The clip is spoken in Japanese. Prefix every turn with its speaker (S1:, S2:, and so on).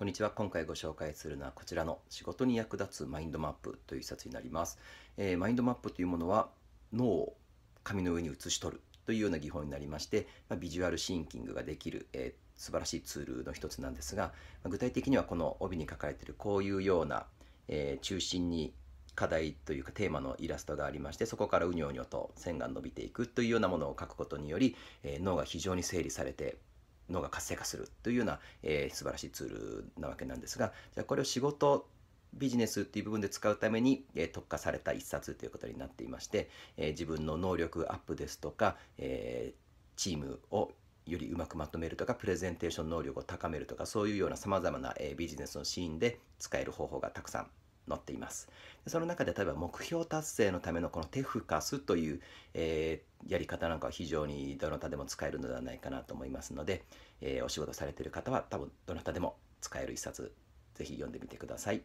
S1: こんにちは。今回ご紹介するのはこちらの仕事に役立つマインドマップという一冊になります。えー、マインドマップというものは脳を紙の上に写し取るというような技法になりまして、まあ、ビジュアルシンキングができる、えー、素晴らしいツールの一つなんですが、まあ、具体的にはこの帯に書かれているこういうような、えー、中心に課題というかテーマのイラストがありましてそこからうにょうにょと線が伸びていくというようなものを書くことにより、えー、脳が非常に整理されて脳が活性化するというような、えー、素晴らしいツールなわけなんですがじゃあこれを仕事ビジネスっていう部分で使うために、えー、特化された一冊ということになっていまして、えー、自分の能力アップですとか、えー、チームをよりうまくまとめるとかプレゼンテーション能力を高めるとかそういうようなさまざまな、えー、ビジネスのシーンで使える方法がたくさん載っています。その中で例えば目標達成のためのこの手フかすという、えー、やり方なんかは非常にどなたでも使えるのではないかなと思いますので、えー、お仕事されている方は多分どなたでも使える一冊ぜひ読んでみてください。